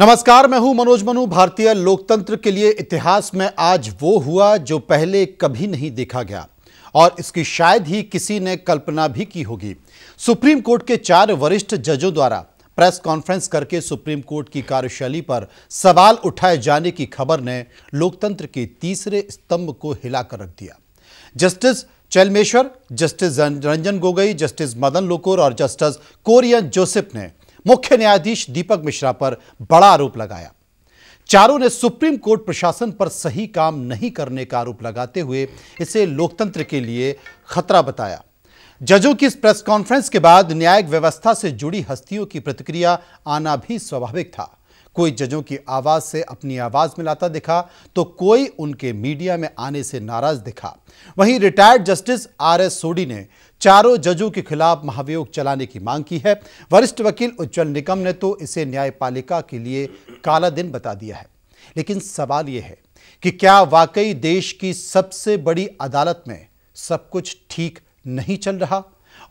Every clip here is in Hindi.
नमस्कार मैं हूं मनोज मनु भारतीय लोकतंत्र के लिए इतिहास में आज वो हुआ जो पहले कभी नहीं देखा गया और इसकी शायद ही किसी ने कल्पना भी की होगी सुप्रीम कोर्ट के चार वरिष्ठ जजों द्वारा प्रेस कॉन्फ्रेंस करके सुप्रीम कोर्ट की कार्यशैली पर सवाल उठाए जाने की खबर ने लोकतंत्र के तीसरे स्तंभ को हिलाकर रख दिया justice Chelameswar justice Ranjan Gogoi justice Madan Lokur और जस्टिस कोरियन जोसेफ ने मुख्य न्यायाधीश दीपक मिश्रा पर बड़ा आरोप लगाया चारों ने सुप्रीम कोर्ट प्रशासन पर सही काम नहीं करने का आरोप लगाते हुए इसे लोकतंत्र के लिए खतरा बताया जजों की इस प्रेस कॉन्फ्रेंस के बाद न्यायिक व्यवस्था से जुड़ी हस्तियों की प्रतिक्रिया आना भी स्वाभाविक था कोई जजों की आवाज से अपनी आवाज मिलाता दिखा तो कोई उनके मीडिया में आने से नाराज दिखा वहीं retired justice R S Sodhi ने चारों जजों के खिलाफ महाभियोग चलाने की मांग की है वरिष्ठ वकील उज्जवल निगम ने तो इसे न्यायपालिका के लिए काला दिन बता दिया है लेकिन सवाल यह है कि क्या वाकई देश की सबसे बड़ी अदालत में सब कुछ ठीक नहीं चल रहा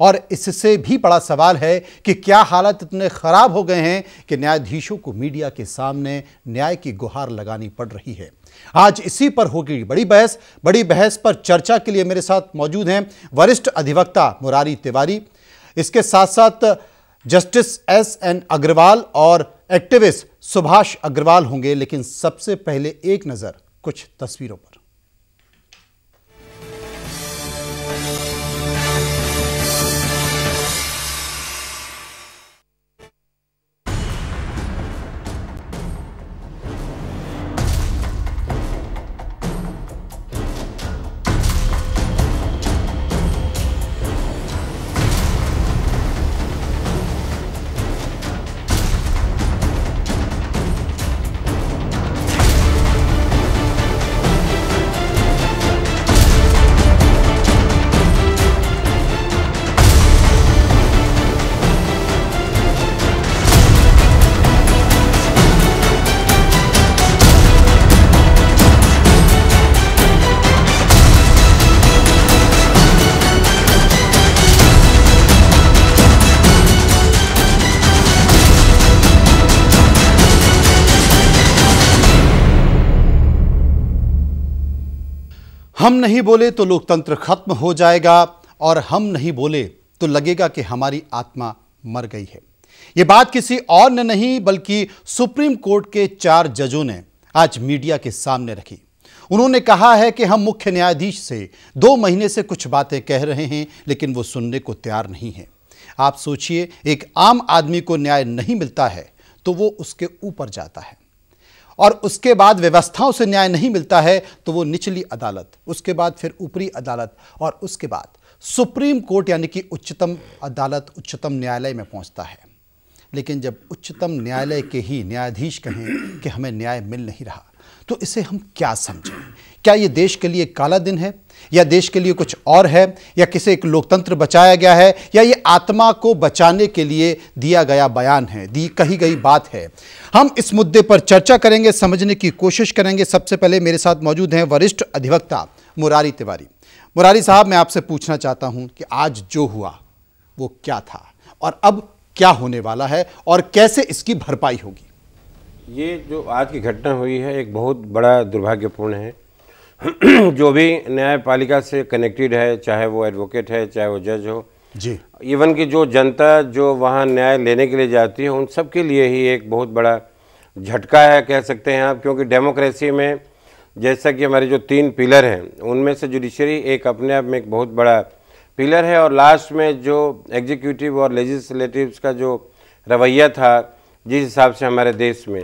और इससे भी बड़ा सवाल है कि क्या हालत इतने खराब हो गए हैं कि न्यायाधीशों को मीडिया के सामने न्याय की गुहार लगानी पड़ रही है आज इसी पर होगी बड़ी बहस बड़ी बहस पर चर्चा के लिए मेरे साथ मौजूद हैं वरिष्ठ अधिवक्ता मुरारी तिवारी इसके साथ साथ जस्टिस एस एन अग्रवाल और एक्टिविस्ट सुभाष अग्रवाल होंगे लेकिन सबसे पहले एक नज़र कुछ तस्वीरों पर हम नहीं बोले तो लोकतंत्र खत्म हो जाएगा और हम नहीं बोले तो लगेगा कि हमारी आत्मा मर गई है ये बात किसी और ने नहीं बल्कि सुप्रीम कोर्ट के चार जजों ने आज मीडिया के सामने रखी उन्होंने कहा है कि हम मुख्य न्यायाधीश से दो महीने से कुछ बातें कह रहे हैं लेकिन वो सुनने को तैयार नहीं है आप सोचिए एक आम आदमी को न्याय नहीं मिलता है तो वो उसके ऊपर जाता है और उसके बाद व्यवस्थाओं से न्याय नहीं मिलता है तो वो निचली अदालत उसके बाद फिर ऊपरी अदालत और उसके बाद सुप्रीम कोर्ट यानी कि उच्चतम अदालत उच्चतम न्यायालय में पहुंचता है लेकिन जब उच्चतम न्यायालय के ही न्यायाधीश कहें कि हमें न्याय मिल नहीं रहा तो इसे हम क्या समझें क्या ये देश के लिए काला दिन है या देश के लिए कुछ और है या किसे एक लोकतंत्र बचाया गया है या ये आत्मा को बचाने के लिए दिया गया बयान है दी कही गई बात है हम इस मुद्दे पर चर्चा करेंगे समझने की कोशिश करेंगे सबसे पहले मेरे साथ मौजूद हैं वरिष्ठ अधिवक्ता मुरारी तिवारी मुरारी साहब मैं आपसे पूछना चाहता हूं कि आज जो हुआ वो क्या था और अब क्या होने वाला है और कैसे इसकी भरपाई होगी ये जो आज की घटना हुई है एक बहुत बड़ा दुर्भाग्यपूर्ण है जो भी न्यायपालिका से कनेक्टेड है चाहे वो एडवोकेट है चाहे वो जज हो जी इवन कि जो जनता जो वहाँ न्याय लेने के लिए जाती है उन सब के लिए ही एक बहुत बड़ा झटका है कह सकते हैं आप क्योंकि डेमोक्रेसी में जैसा कि हमारे जो तीन पिलर हैं उनमें से जुडिशरी एक अपने आप में एक बहुत बड़ा पिलर है और लास्ट में जो एग्जीक्यूटिव और लेजिस्लेटिव का जो रवैया था जिस हिसाब से हमारे देश में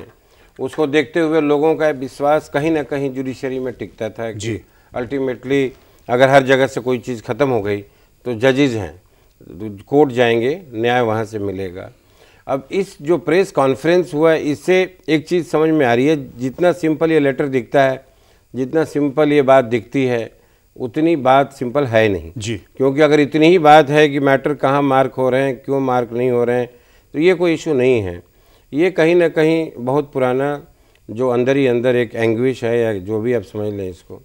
उसको देखते हुए लोगों का विश्वास कहीं ना कहीं जुडिशरी में टिकता था जी अल्टीमेटली अगर हर जगह से कोई चीज़ ख़त्म हो गई तो जजेज हैं कोर्ट जाएंगे न्याय वहाँ से मिलेगा अब इस जो प्रेस कॉन्फ्रेंस हुआ इससे एक चीज़ समझ में आ रही है जितना सिंपल ये लेटर दिखता है जितना सिंपल ये बात दिखती है उतनी बात सिंपल है नहीं जी क्योंकि अगर इतनी ही बात है कि मैटर कहाँ मार्क हो रहे हैं क्यों मार्क नहीं हो रहे हैं तो ये कोई इशू नहीं है ये कहीं ना कहीं बहुत पुराना जो अंदर ही अंदर एक एंग्विश है या जो भी आप समझ लें इसको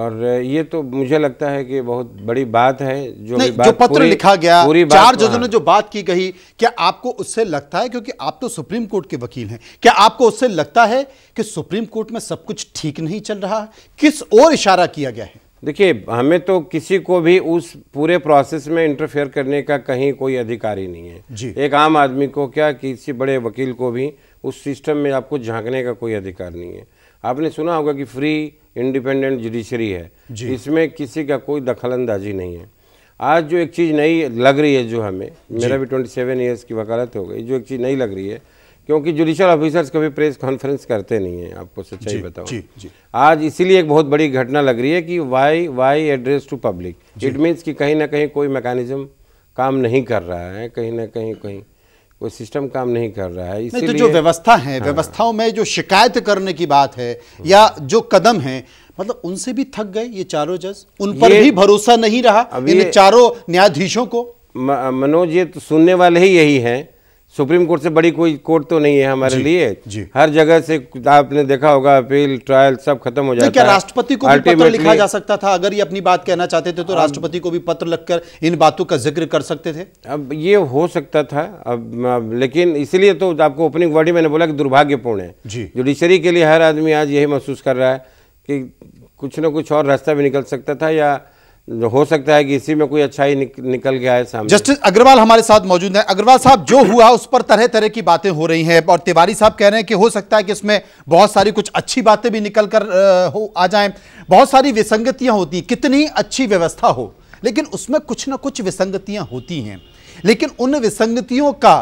और ये तो मुझे लगता है कि बहुत बड़ी बात है जो, नहीं, बात जो पत्र लिखा गया पूरी चार जजों हाँ। ने जो बात की कही क्या आपको उससे लगता है क्योंकि आप तो सुप्रीम कोर्ट के वकील हैं क्या आपको उससे लगता है कि सुप्रीम कोर्ट में सब कुछ ठीक नहीं चल रहा किस ओर इशारा किया गया है देखिए हमें तो किसी को भी उस पूरे प्रोसेस में इंटरफेयर करने का कहीं कोई अधिकार ही नहीं है जी। एक आम आदमी को क्या किसी बड़े वकील को भी उस सिस्टम में आपको झांकने का कोई अधिकार नहीं है आपने सुना होगा कि फ्री इंडिपेंडेंट जुडिशरी है इसमें किसी का कोई दखल अंदाजी नहीं है आज जो एक चीज़ नई लग रही है जो हमें मेरा भी ट्वेंटी सेवन ईयर्स की वकालत हो गई जो एक चीज़ नई लग रही है क्योंकि जुडिशल ऑफिसर्स कभी प्रेस कॉन्फ्रेंस करते नहीं हैं आपको सच्चाई बताओ जी, जी. आज इसीलिए एक बहुत बड़ी घटना लग रही है कि why why address to public it means कि कहीं ना कहीं कोई मैकेनिज्म काम नहीं कर रहा है कहीं ना कहीं कहीं वो सिस्टम काम नहीं कर रहा है इसलिए तो जो व्यवस्था है हाँ। व्यवस्थाओं में जो शिकायत करने की बात है या जो कदम है मतलब उनसे भी थक गए ये चारों जज उन पर भी भरोसा नहीं रहा इन चारों न्यायाधीशों को मनोज ये तो सुनने वाले ही यही हैं सुप्रीम कोर्ट से बड़ी कोई कोर्ट तो नहीं है हमारे जी, लिए जी। हर जगह से आपने देखा होगा अपील ट्रायल सब खत्म हो जाता है राष्ट्रपति को भी पत्र लिखा जा सकता था अगर ये अपनी बात कहना चाहते थे तो राष्ट्रपति को भी पत्र लिखकर इन बातों का जिक्र कर सकते थे अब ये हो सकता था अब, अब लेकिन इसलिए तो आपको ओपनिंग वर्ड ही मैंने बोला कि दुर्भाग्यपूर्ण है जुडिशरी के लिए हर आदमी आज यही महसूस कर रहा है कि कुछ ना कुछ और रास्ता भी निकल सकता था या हो सकता है कि इसी में कोई अच्छाई निक, निकल गया है सामने जस्टिस अग्रवाल हमारे साथ मौजूद है अग्रवाल साहब जो हुआ उस पर तरह तरह की बातें हो रही हैं और तिवारी साहब कह रहे हैं कि हो सकता है कि इसमें बहुत सारी कुछ अच्छी बातें भी निकल कर हो आ जाएं बहुत सारी विसंगतियां होती कितनी अच्छी व्यवस्था हो लेकिन उसमें कुछ ना कुछ विसंगतियाँ होती हैं लेकिन उन विसंगतियों का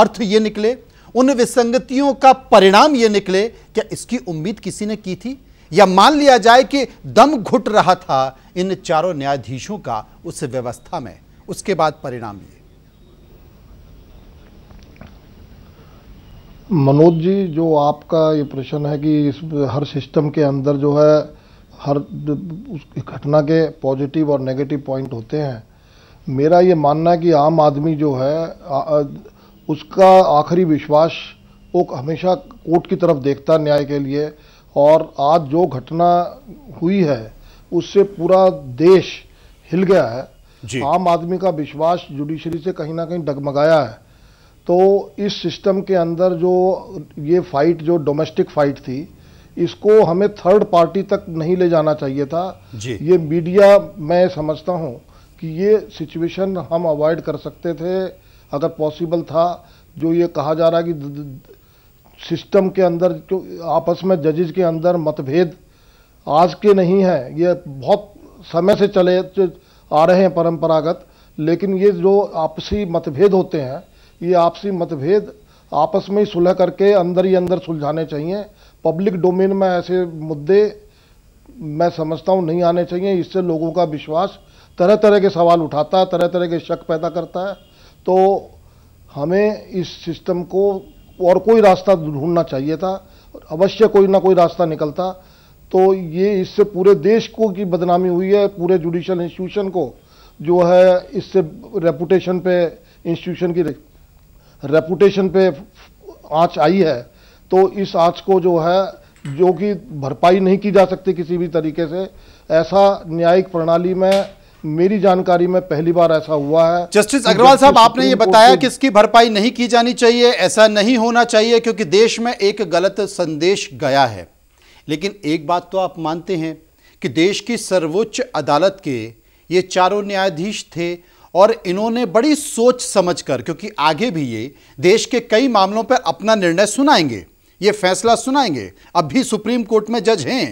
अर्थ ये निकले उन विसंगतियों का परिणाम ये निकले क्या इसकी उम्मीद किसी ने की थी या मान लिया जाए कि दम घुट रहा था इन चारों न्यायाधीशों का उस व्यवस्था में उसके बाद परिणाम ये मनोज जी जो आपका ये प्रश्न है कि इस हर सिस्टम के अंदर जो है हर उस घटना के पॉजिटिव और नेगेटिव पॉइंट होते हैं मेरा ये मानना है कि आम आदमी जो है आ, उसका आखिरी विश्वास वो हमेशा कोर्ट की तरफ देखता न्याय के लिए और आज जो घटना हुई है उससे पूरा देश हिल गया है आम आदमी का विश्वास जुडिशरी से कहीं ना कहीं डगमगाया है तो इस सिस्टम के अंदर जो ये फाइट जो डोमेस्टिक फाइट थी इसको हमें थर्ड पार्टी तक नहीं ले जाना चाहिए था ये मीडिया मैं समझता हूँ कि ये सिचुएशन हम अवॉइड कर सकते थे अगर पॉसिबल था जो ये कहा जा रहा है कि सिस्टम के अंदर जो आपस में जजेज के अंदर मतभेद आज के नहीं हैं ये बहुत समय से चले आ रहे हैं परंपरागत लेकिन ये जो आपसी मतभेद होते हैं ये आपसी मतभेद आपस में ही सुलह करके अंदर ही अंदर सुलझाने चाहिए पब्लिक डोमेन में ऐसे मुद्दे मैं समझता हूँ नहीं आने चाहिए इससे लोगों का विश्वास तरह तरह के सवाल उठाता है तरह तरह के शक पैदा करता है तो हमें इस सिस्टम को और कोई रास्ता ढूंढना चाहिए था अवश्य कोई ना कोई रास्ता निकलता तो ये इससे पूरे देश को की बदनामी हुई है पूरे जुडिशल इंस्टीट्यूशन को जो है इससे रेपुटेशन पे इंस्टीट्यूशन की रेपुटेशन पे आँच आई है तो इस आँच को जो है जो कि भरपाई नहीं की जा सकती किसी भी तरीके से ऐसा न्यायिक प्रणाली में मेरी जानकारी में पहली बार ऐसा हुआ है जस्टिस अग्रवाल साहब आपने ये बताया कि इसकी भरपाई नहीं की जानी चाहिए ऐसा नहीं होना चाहिए क्योंकि देश में एक गलत संदेश गया है लेकिन एक बात तो आप मानते हैं कि देश की सर्वोच्च अदालत के ये चारों न्यायाधीश थे और इन्होंने बड़ी सोच समझकर क्योंकि आगे भी ये देश के कई मामलों पर अपना निर्णय सुनाएंगे ये फैसला सुनाएंगे अब भी सुप्रीम कोर्ट में जज हैं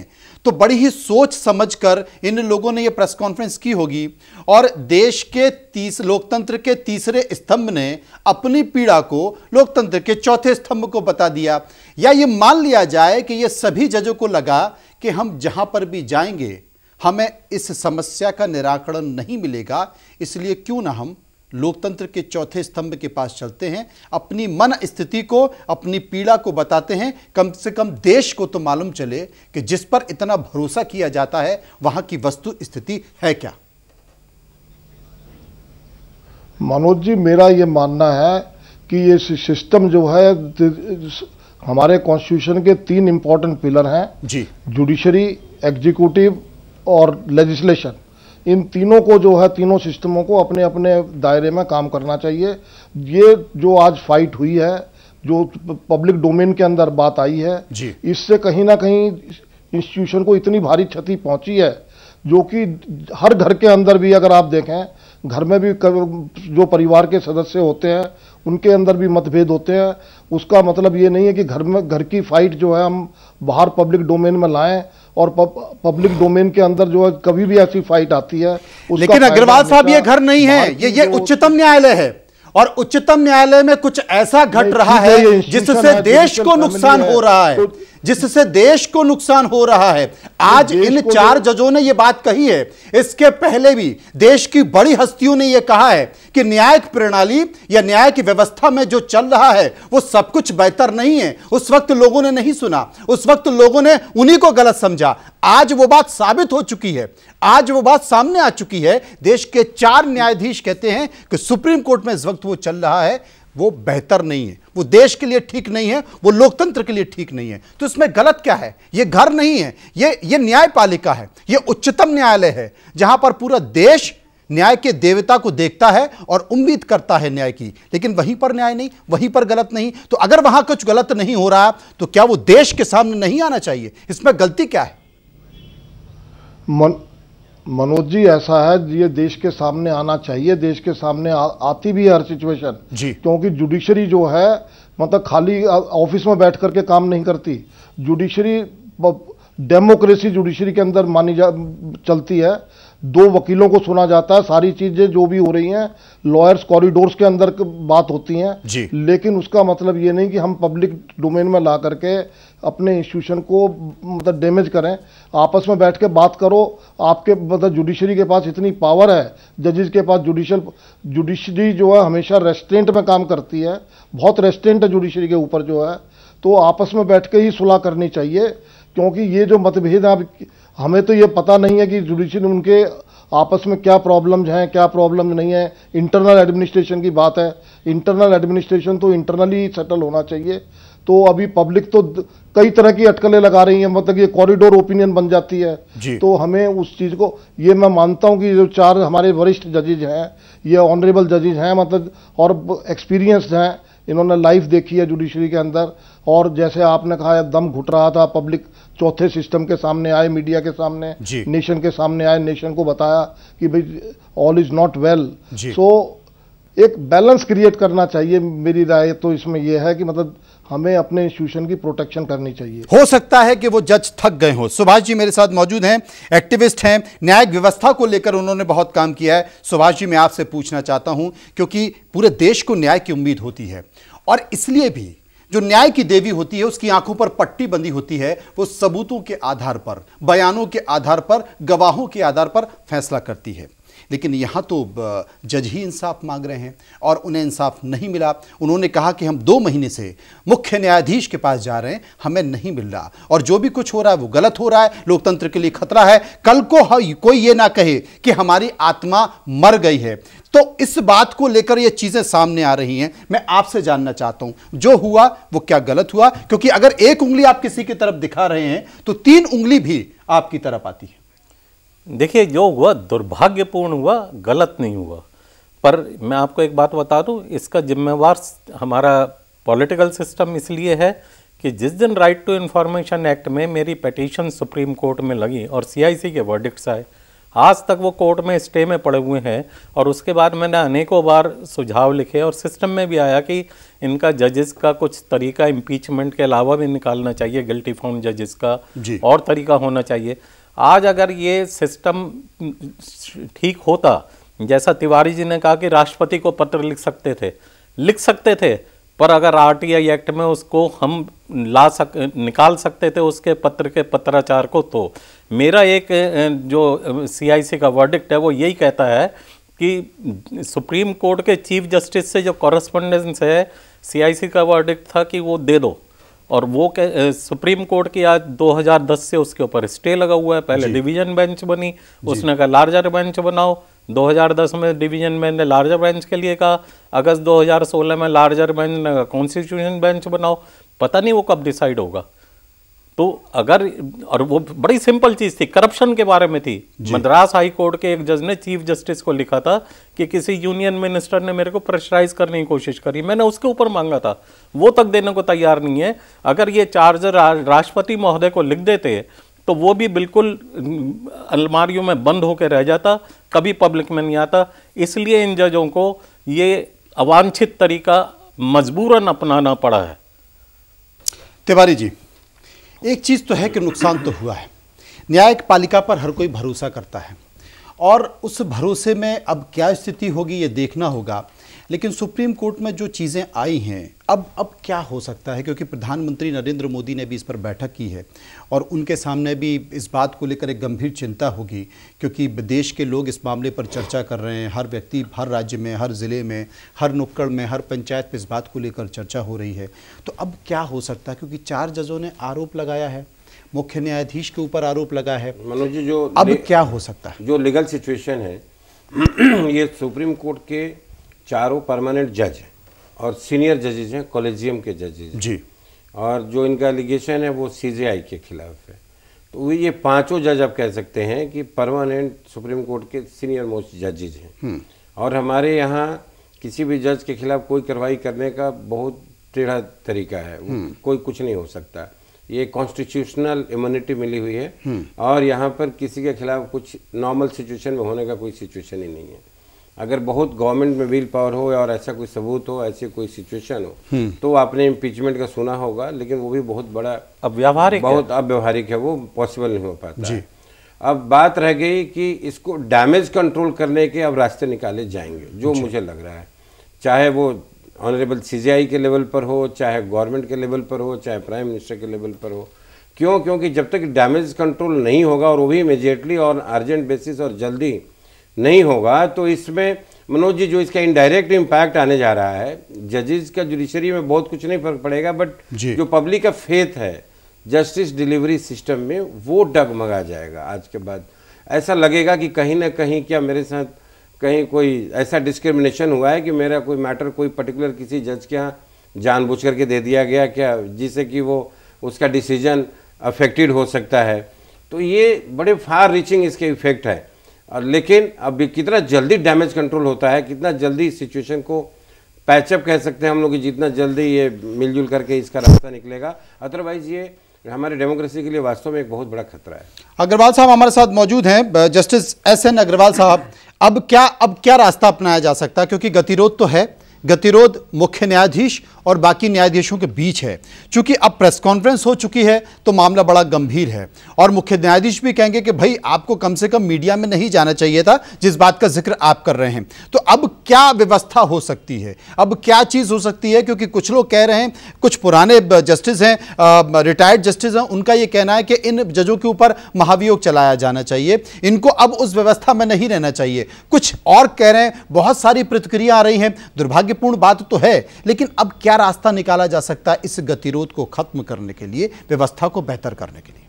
तो बड़ी ही सोच समझकर इन लोगों ने यह प्रेस कॉन्फ्रेंस की होगी और देश के तीस लोकतंत्र के तीसरे स्तंभ ने अपनी पीड़ा को लोकतंत्र के चौथे स्तंभ को बता दिया या ये मान लिया जाए कि ये सभी जजों को लगा कि हम जहां पर भी जाएंगे हमें इस समस्या का निराकरण नहीं मिलेगा इसलिए क्यों ना हम लोकतंत्र के चौथे स्तंभ के पास चलते हैं अपनी मन स्थिति को अपनी पीड़ा को बताते हैं कम से कम देश को तो मालूम चले कि जिस पर इतना भरोसा किया जाता है वहां की वस्तु स्थिति है क्या मनोज जी मेरा ये मानना है कि ये सिस्टम जो है हमारे कॉन्स्टिट्यूशन के तीन इंपॉर्टेंट पिलर हैं जी जुडिशरी एग्जीक्यूटिव और लेजिस्लेशन इन तीनों को जो है तीनों सिस्टमों को अपने अपने दायरे में काम करना चाहिए ये जो आज फाइट हुई है जो पब्लिक डोमेन के अंदर बात आई है इससे कहीं ना कहीं इंस्टीट्यूशन को इतनी भारी क्षति पहुंची है जो कि हर घर के अंदर भी अगर आप देखें घर में भी जो परिवार के सदस्य होते हैं उनके अंदर भी मतभेद होते हैं उसका मतलब ये नहीं है कि घर में घर की फाइट जो है हम बाहर पब्लिक डोमेन में लाएं और पब्लिक डोमेन के अंदर जो है कभी भी ऐसी फाइट आती है लेकिन अग्रवाल साहब ये घर नहीं है ये ये उच्चतम न्यायालय है और उच्चतम न्यायालय में कुछ ऐसा घट रहा है तो जिससे देश को नुकसान हो रहा है तो जिससे देश को नुकसान हो रहा है आज इन चार तो- जजों ने यह बात कही है इसके पहले भी देश की बड़ी हस्तियों ने यह कहा है कि न्यायिक प्रणाली या न्याय की व्यवस्था में जो चल रहा है वो सब कुछ बेहतर नहीं है उस वक्त लोगों ने नहीं सुना उस वक्त लोगों ने उन्हीं को गलत समझा आज वो बात साबित हो चुकी है आज वो बात सामने आ चुकी है देश के चार न्यायाधीश कहते हैं कि सुप्रीम कोर्ट में इस वक्त वो चल रहा है वो बेहतर नहीं है वो देश के लिए ठीक नहीं है वो लोकतंत्र के लिए ठीक नहीं है तो इसमें गलत क्या है ये घर नहीं है ये ये न्यायपालिका है ये उच्चतम न्यायालय है जहां पर पूरा देश न्याय के देवता को देखता है और उम्मीद करता है न्याय की लेकिन वहीं पर न्याय नहीं वहीं पर गलत नहीं तो अगर वहां कुछ गलत नहीं हो रहा तो क्या वो देश के सामने नहीं आना चाहिए इसमें गलती क्या है मन... मनोज जी ऐसा है ये देश के सामने आना चाहिए देश के सामने आ, आती भी है हर सिचुएशन जी क्योंकि जुडिशरी जो है मतलब खाली ऑफिस में बैठ करके काम नहीं करती जुडिशरी डेमोक्रेसी जुडिशरी के अंदर मानी जा चलती है दो वकीलों को सुना जाता है सारी चीज़ें जो भी हो रही हैं लॉयर्स कॉरिडोर्स के अंदर बात होती हैं लेकिन उसका मतलब ये नहीं कि हम पब्लिक डोमेन में ला करके अपने इंस्टीट्यूशन को मतलब डैमेज करें आपस में बैठ के बात करो आपके मतलब जुडिशरी के पास इतनी पावर है जजेज के पास जुडिशल जुडिशरी जो है हमेशा रेस्टेंट में काम करती है बहुत रेस्टेंट है जुडिशरी के ऊपर जो है तो आपस में बैठ के ही सुलह करनी चाहिए क्योंकि ये जो मतभेद आप हमें तो ये पता नहीं है कि जुडिशियल उनके आपस में क्या प्रॉब्लम्स हैं क्या प्रॉब्लम नहीं है इंटरनल एडमिनिस्ट्रेशन की बात है इंटरनल एडमिनिस्ट्रेशन तो इंटरनली सेटल होना चाहिए तो अभी पब्लिक तो कई तरह की अटकलें लगा रही हैं मतलब ये कॉरिडोर ओपिनियन बन जाती है तो हमें उस चीज़ को ये मैं मानता हूँ कि जो चार हमारे वरिष्ठ जजेज हैं ये ऑनरेबल जजेज हैं मतलब और एक्सपीरियंस हैं इन्होंने लाइफ देखी है जुडिशरी के अंदर और जैसे आपने कहा दम घुट रहा था पब्लिक चौथे सिस्टम के सामने आए मीडिया के सामने नेशन के सामने आए नेशन को बताया कि भाई all is not well so एक बैलेंस क्रिएट करना चाहिए मेरी राय तो इसमें यह है कि मतलब हमें अपने इंस्टीट्यूशन की प्रोटेक्शन करनी चाहिए हो सकता है कि वो जज थक गए हों सुभाष जी मेरे साथ मौजूद हैं एक्टिविस्ट हैं न्यायिक व्यवस्था को लेकर उन्होंने बहुत काम किया है सुभाष जी मैं आपसे पूछना चाहता हूं क्योंकि पूरे देश को न्याय की उम्मीद होती है और इसलिए भी जो न्याय की देवी होती है उसकी आंखों पर पट्टी बंदी होती है वो सबूतों के आधार पर बयानों के आधार पर गवाहों के आधार पर फैसला करती है लेकिन यहाँ तो जज ही इंसाफ मांग रहे हैं और उन्हें इंसाफ नहीं मिला उन्होंने कहा कि हम दो महीने से मुख्य न्यायाधीश के पास जा रहे हैं हमें नहीं मिल रहा और जो भी कुछ हो रहा है वो गलत हो रहा है लोकतंत्र के लिए खतरा है कल को कोई ये ना कहे कि हमारी आत्मा मर गई है तो इस बात को लेकर ये चीज़ें सामने आ रही हैं मैं आपसे जानना चाहता हूं जो हुआ वो क्या गलत हुआ क्योंकि अगर एक उंगली आप किसी की तरफ दिखा रहे हैं तो तीन उंगली भी आपकी तरफ आती है देखिए जो हुआ दुर्भाग्यपूर्ण हुआ गलत नहीं हुआ पर मैं आपको एक बात बता दूं इसका जिम्मेवार हमारा पॉलिटिकल सिस्टम इसलिए है कि जिस दिन राइट टू इन्फॉर्मेशन एक्ट में मेरी पटिशन सुप्रीम कोर्ट में लगी और सीआईसी के वर्डिक्ट्स आए आज तक वो कोर्ट में स्टे में पड़े हुए हैं और उसके बाद मैंने अनेकों बार सुझाव लिखे और सिस्टम में भी आया कि इनका जजेस का कुछ तरीका इम्पीचमेंट के अलावा भी निकालना चाहिए गिल्टी फाउंड जजेस का और तरीका होना चाहिए आज अगर ये सिस्टम ठीक होता जैसा तिवारी जी ने कहा कि राष्ट्रपति को पत्र लिख सकते थे लिख सकते थे पर अगर आरटीआई एक्ट में उसको हम ला सक निकाल सकते थे उसके पत्र के पत्राचार को तो मेरा एक जो सीआईसी का वर्डिक्ट है वो यही कहता है कि सुप्रीम कोर्ट के चीफ जस्टिस से जो कॉरस्पॉन्डेंस है सीआईसी का वर्डिक्ट था कि वो दे दो और वो सुप्रीम कोर्ट की आज 2010 से उसके ऊपर स्टे लगा हुआ है पहले डिवीजन बेंच बनी उसने कहा लार्जर बेंच बनाओ 2010 में डिवीजन बेंच ने लार्जर बेंच के लिए कहा अगस्त 2016 में लार्जर बेंच ने कॉन्स्टिट्यूशन बेंच बनाओ पता नहीं वो कब डिसाइड होगा तो अगर और वो बड़ी सिंपल चीज़ थी करप्शन के बारे में थी मद्रास हाई कोर्ट के एक जज ने चीफ जस्टिस को लिखा था कि किसी यूनियन मिनिस्टर ने मेरे को प्रेशराइज करने की कोशिश करी मैंने उसके ऊपर मांगा था वो तक देने को तैयार नहीं है अगर ये चार्जर राष्ट्रपति महोदय को लिख देते तो वो भी बिल्कुल अलमारियों में बंद होकर रह जाता कभी पब्लिक में नहीं आता इसलिए इन जजों को ये अवांछित तरीका मजबूरन अपनाना पड़ा है तिवारी जी एक चीज़ तो है कि नुकसान तो हुआ है न्यायिक पालिका पर हर कोई भरोसा करता है और उस भरोसे में अब क्या स्थिति होगी ये देखना होगा लेकिन सुप्रीम कोर्ट में जो चीज़ें आई हैं अब अब क्या हो सकता है क्योंकि प्रधानमंत्री नरेंद्र मोदी ने भी इस पर बैठक की है और उनके सामने भी इस बात को लेकर एक गंभीर चिंता होगी क्योंकि देश के लोग इस मामले पर चर्चा कर रहे हैं हर व्यक्ति हर राज्य में हर ज़िले में हर नुक्कड़ में हर पंचायत में इस बात को लेकर चर्चा हो रही है तो अब क्या हो सकता है क्योंकि चार जजों ने आरोप लगाया है मुख्य न्यायाधीश के ऊपर आरोप लगा है मनोज जी जो अब क्या हो सकता है जो लीगल सिचुएशन है ये सुप्रीम कोर्ट के चारों परमानेंट जज हैं और सीनियर जजेज हैं कॉलेजियम के जजेज जी और जो इनका एलिगेशन है वो सी के खिलाफ है तो ये पांचों जज आप कह सकते हैं कि परमानेंट सुप्रीम कोर्ट के सीनियर मोस्ट जजेज हैं हम्म। और हमारे यहाँ किसी भी जज के खिलाफ कोई कार्रवाई करने का बहुत टेढ़ा तरीका है हम्म। कोई कुछ नहीं हो सकता ये कॉन्स्टिट्यूशनल इम्यूनिटी मिली हुई है हम्म। और यहाँ पर किसी के खिलाफ कुछ नॉर्मल सिचुएशन में होने का कोई सिचुएशन ही नहीं है अगर बहुत गवर्नमेंट में विल पावर हो और ऐसा कोई सबूत हो ऐसी कोई सिचुएशन हो हम्म। तो आपने इम्पीचमेंट का सुना होगा लेकिन वो भी बहुत बड़ा अव्यवहारिक बहुत अव्यवहारिक है वो पॉसिबल नहीं हो पाता जी अब बात रह गई कि इसको डैमेज कंट्रोल करने के अब रास्ते निकाले जाएंगे जो मुझे लग रहा है चाहे वो ऑनरेबल सी के लेवल पर हो चाहे गवर्नमेंट के लेवल पर हो चाहे प्राइम मिनिस्टर के लेवल पर हो क्यों क्योंकि जब तक डैमेज कंट्रोल नहीं होगा और वो भी इमिजिएटली और अर्जेंट बेसिस और जल्दी नहीं होगा तो इसमें मनोज जी जो इसका इनडायरेक्ट इम्पैक्ट आने जा रहा है जजेस का जुडिशरी में बहुत कुछ नहीं फर्क पड़ेगा बट जो पब्लिक का फेथ है जस्टिस डिलीवरी सिस्टम में वो डगमगा जाएगा आज के बाद ऐसा लगेगा कि कहीं ना कहीं क्या मेरे साथ कहीं कोई ऐसा डिस्क्रिमिनेशन हुआ है कि मेरा कोई मैटर कोई पर्टिकुलर किसी जज के यहाँ जानबूझ करके दे दिया गया क्या जिससे कि वो उसका डिसीजन अफेक्टेड हो सकता है तो ये बड़े फार रीचिंग इसके इफेक्ट है और लेकिन अब कितना जल्दी डैमेज कंट्रोल होता है कितना जल्दी सिचुएशन को पैचअप कह सकते हैं हम लोग जितना जल्दी ये मिलजुल करके इसका रास्ता निकलेगा अदरवाइज़ ये हमारे डेमोक्रेसी के लिए वास्तव में एक बहुत बड़ा खतरा है अग्रवाल साहब हमारे साथ मौजूद हैं जस्टिस एस एन अग्रवाल साहब अब क्या अब क्या रास्ता अपनाया जा सकता है क्योंकि गतिरोध तो है गतिरोध मुख्य न्यायाधीश और बाकी न्यायाधीशों के बीच है क्योंकि अब प्रेस कॉन्फ्रेंस हो चुकी है तो मामला बड़ा गंभीर है और मुख्य न्यायाधीश भी कहेंगे कि भाई आपको कम से कम मीडिया में नहीं जाना चाहिए था जिस बात का जिक्र आप कर रहे हैं तो अब क्या व्यवस्था हो सकती है अब क्या चीज़ हो सकती है क्योंकि कुछ लोग कह रहे हैं कुछ पुराने जस्टिस हैं रिटायर्ड जस्टिस हैं उनका यह कहना है कि इन जजों के ऊपर महाभियोग चलाया जाना चाहिए इनको अब उस व्यवस्था में नहीं रहना चाहिए कुछ और कह रहे हैं बहुत सारी प्रतिक्रिया आ रही हैं दुर्भाग्य महत्वपूर्ण बात तो है लेकिन अब क्या रास्ता निकाला जा सकता है इस गतिरोध को खत्म करने के लिए व्यवस्था को बेहतर करने के लिए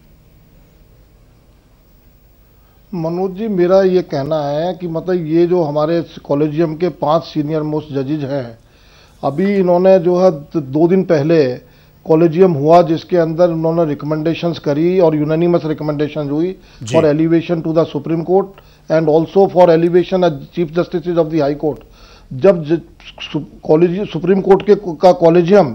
मनोज जी मेरा ये कहना है कि मतलब ये जो हमारे कॉलेजियम के पांच सीनियर मोस्ट जजेज हैं अभी इन्होंने जो है दो दिन पहले कॉलेजियम हुआ जिसके अंदर उन्होंने रिकमेंडेशन करी और यूनानिमस रिकमेंडेशन हुई for elevation to the supreme court and also for elevation chief justice of the high court जब कॉलेज सुप्रीम कोर्ट के का कॉलेजियम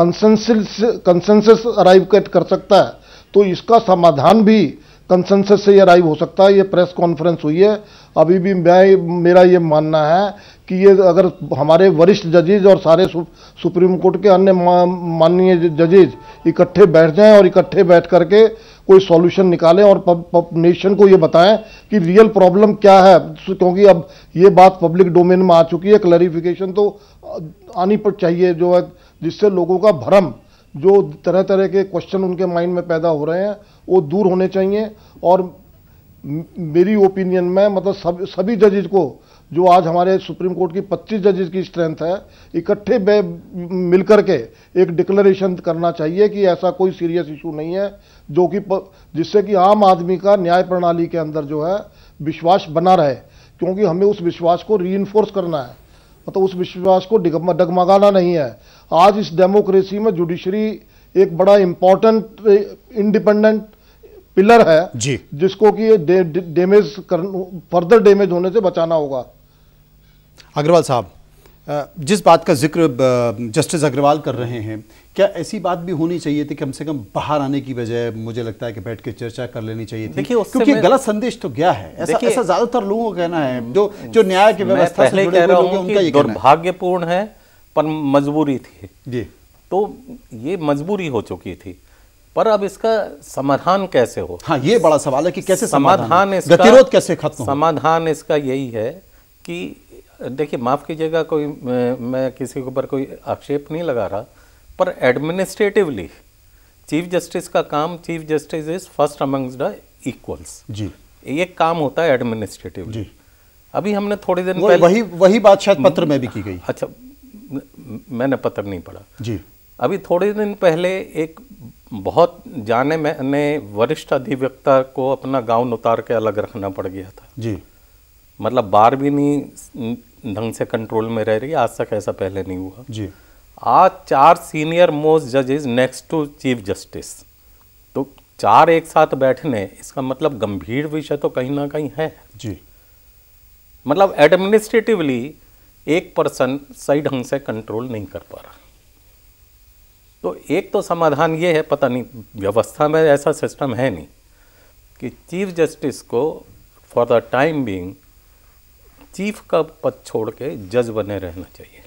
कंसेंसस कंसेंसस अराइव कर सकता है तो इसका समाधान भी कंसेंसस से ही अराइव हो सकता है ये प्रेस कॉन्फ्रेंस हुई है अभी भी मैं मेरा ये मानना है कि ये अगर हमारे वरिष्ठ जजेज और सारे सु, सुप्रीम कोर्ट के अन्य माननीय जजेज इकट्ठे बैठ जाएं और इकट्ठे बैठ करके कोई सॉल्यूशन निकालें और पब, पब, नेशन को ये बताएं कि रियल प्रॉब्लम क्या है क्योंकि अब ये बात पब्लिक डोमेन में आ चुकी है क्लैरिफिकेशन तो आनी पर चाहिए जो है जिससे लोगों का भ्रम जो तरह तरह के क्वेश्चन उनके माइंड में पैदा हो रहे हैं वो दूर होने चाहिए और मेरी ओपिनियन में मतलब सब सभी जजेज को जो आज हमारे सुप्रीम कोर्ट की 25 जजेज की स्ट्रेंथ है इकट्ठे मिलकर के एक डिक्लेरेशन करना चाहिए कि ऐसा कोई सीरियस इशू नहीं है जो कि जिससे कि आम आदमी का न्याय प्रणाली के अंदर जो है विश्वास बना रहे क्योंकि हमें उस विश्वास को री करना है मतलब उस विश्वास को डगमगाना नहीं है आज इस डेमोक्रेसी में जुडिशरी एक बड़ा इम्पॉर्टेंट इंडिपेंडेंट पिलर है जी जिसको कि डैमेज दे, फर्दर डैमेज होने से बचाना होगा अग्रवाल साहब जिस बात का जिक्र जस्टिस अग्रवाल कर रहे हैं क्या ऐसी बात भी होनी चाहिए थी कम से कम बाहर आने की बजाय मुझे लगता है कि बैठ के चर्चा कर लेनी चाहिए थी क्योंकि गलत संदेश तो गया है ऐसा ऐसा ज्यादातर लोगों का कहना है जो जो न्याय की व्यवस्था से जुड़े लोग उनका दुर्भाग्यपूर्ण है पर मजबूरी थी जी तो ये मजबूरी हो चुकी थी पर अब इसका समाधान कैसे हो हाँ ये बड़ा सवाल है कि कैसे समाधान, समाधान इसका गतिरोध कैसे खत्म समाधान इसका यही है कि देखिए माफ़ कीजिएगा कोई मैं, मैं किसी के ऊपर कोई आक्षेप नहीं लगा रहा पर एडमिनिस्ट्रेटिवली चीफ जस्टिस का काम chief justice is first amongst the equals जी ये काम होता है एडमिनिस्ट्रेटिव जी अभी हमने थोड़ी देर पहले वही वही बात शायद पत्र में भी की गई अच्छा मैंने पत्र नहीं पढ़ा जी अभी थोड़े दिन पहले एक बहुत जाने मैंने वरिष्ठ अधिवक्ता को अपना गाउन उतार के अलग रखना पड़ गया था जी मतलब बार भी नहीं ढंग से कंट्रोल में रह रही आज तक ऐसा पहले नहीं हुआ जी आज चार सीनियर मोस्ट जजेस नेक्स्ट टू चीफ जस्टिस तो चार एक साथ बैठने इसका मतलब गंभीर विषय तो कहीं ना कहीं है जी मतलब एडमिनिस्ट्रेटिवली एक पर्सन सही ढंग से कंट्रोल नहीं कर पा रहा तो एक तो समाधान ये है पता नहीं व्यवस्था में ऐसा सिस्टम है नहीं कि चीफ जस्टिस को for the time being chief का पद छोड़ के जज बने रहना चाहिए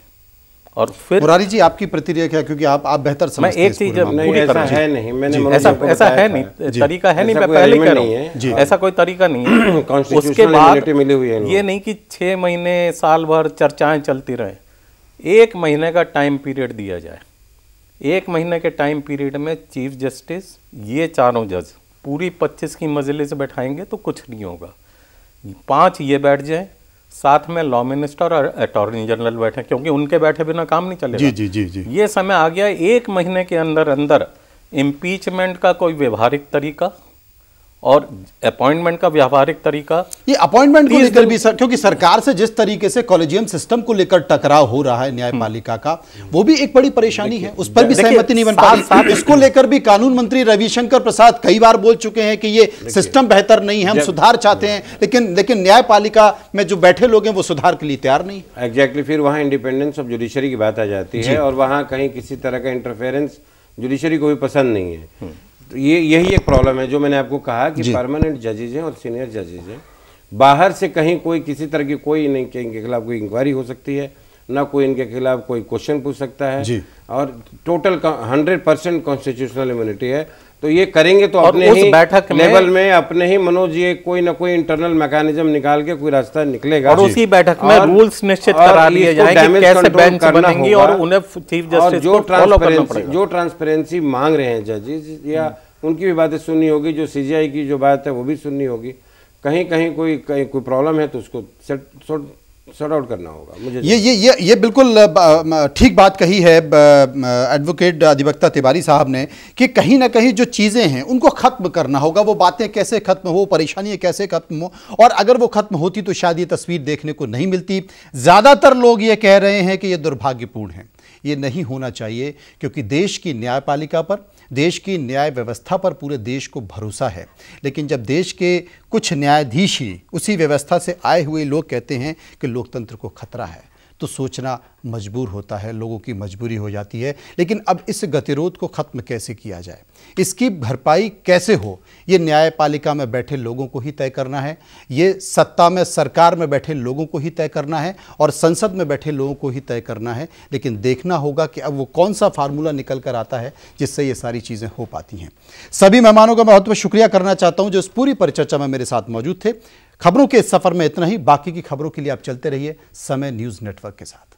और फिर मुरारी जी आपकी प्रतिक्रिया क्या क्योंकि आप आप बेहतर समझते मैं एक चीज नहीं ऐसा है नहीं मैंने ऐसा ऐसा है नहीं तरीका है नहीं मैं पहले कह रहा हूं ऐसा कोई तरीका नहीं है उसके बाद ये नहीं कि छह महीने साल भर चर्चाएं चलती रहे एक महीने का टाइम पीरियड दिया जाए एक महीने के टाइम पीरियड में चीफ जस्टिस ये चारों जज पूरी पच्चीस की मजलिस बैठाएंगे तो कुछ नहीं होगा पांच ये बैठ जाए साथ में लॉ मिनिस्टर और अटॉर्नी जनरल बैठे क्योंकि उनके बैठे बिना काम नहीं चलेगा जी जी जी जी ये समय आ गया एक महीने के अंदर अंदर इम्पीचमेंट का कोई व्यवहारिक तरीका और अपॉइंटमेंट का व्यावहारिक तरीका ये अपॉइंटमेंट को लेकर भी सर क्योंकि सरकार से जिस तरीके से कॉलेजियम सिस्टम को लेकर टकराव हो रहा है न्यायपालिका का वो भी एक बड़ी परेशानी है उस पर भी सहमति नहीं बन पाई इसको लेकर भी कानून मंत्री रविशंकर प्रसाद कई बार बोल चुके हैं कि ये सिस्टम बेहतर नहीं है हम सुधार चाहते हैं लेकिन लेकिन न्यायपालिका में जो बैठे लोग हैं वो सुधार के लिए तैयार नहीं एग्जैक्टली फिर वहाँ इंडिपेंडेंस ऑफ जुडिशरी की बात आ जाती है और वहाँ कहीं किसी तरह का इंटरफेरेंस जुडिशरी को भी पसंद नहीं है हम्म। ये यही एक प्रॉब्लम है जो मैंने आपको कहा कि परमानेंट जजेज हैं और सीनियर जजेज हैं बाहर से कहीं कोई किसी तरह की कोई नहीं के खिलाफ कोई इंक्वायरी हो सकती है ना कोई इनके खिलाफ कोई क्वेश्चन पूछ सकता है जी। और total hundred percent constitutional immunity है तो ये करेंगे तो अपने ही बैठक लेवल में अपने ही मनोज ये कोई ना कोई इंटरनल मैकेनिज्म निकाल के कोई रास्ता निकलेगा और उसी बैठक में रूल्स निश्चित करा लिए जाएंगे कैसे बेंच बनेंगी और उन्हें चीफ जस्टिस जो ट्रांसपेरेंसी जो ट्रांसपेरेंसी मांग रहे हैं जजेस या हम्म। उनकी भी बातें सुननी होगी जो सीजीआई की जो बात है वो भी सुननी होगी कहीं कहीं कोई कहीं कोई प्रॉब्लम है तो उसको सॉर्ट आउट करना होगा मुझे ये ये ये ये बिल्कुल ठीक बात कही है एडवोकेट अधिवक्ता तिवारी साहब ने कि कहीं ना कहीं जो चीज़ें हैं उनको ख़त्म करना होगा वो बातें कैसे ख़त्म हो परेशानियाँ कैसे ख़त्म हो और अगर वो ख़त्म होती तो शायद ये तस्वीर देखने को नहीं मिलती ज़्यादातर लोग ये कह रहे हैं कि ये दुर्भाग्यपूर्ण है ये नहीं होना चाहिए क्योंकि देश की न्यायपालिका पर देश की न्याय व्यवस्था पर पूरे देश को भरोसा है लेकिन जब देश के कुछ न्यायाधीश ही उसी व्यवस्था से आए हुए लोग कहते हैं कि लोकतंत्र को खतरा है तो सोचना मजबूर होता है लोगों की मजबूरी हो जाती है लेकिन अब इस गतिरोध को ख़त्म कैसे किया जाए इसकी भरपाई कैसे हो ये न्यायपालिका में बैठे लोगों को ही तय करना है ये सत्ता में सरकार में बैठे लोगों को ही तय करना है और संसद में बैठे लोगों को ही तय करना है लेकिन देखना होगा कि अब वो कौन सा फार्मूला निकल कर आता है जिससे ये सारी चीज़ें हो पाती हैं सभी मेहमानों का बहुत बहुत शुक्रिया करना चाहता हूँ जो इस पूरी परिचर्चा में मेरे साथ मौजूद थे खबरों के इस सफर में इतना ही बाकी की खबरों के लिए आप चलते रहिए समय न्यूज नेटवर्क के साथ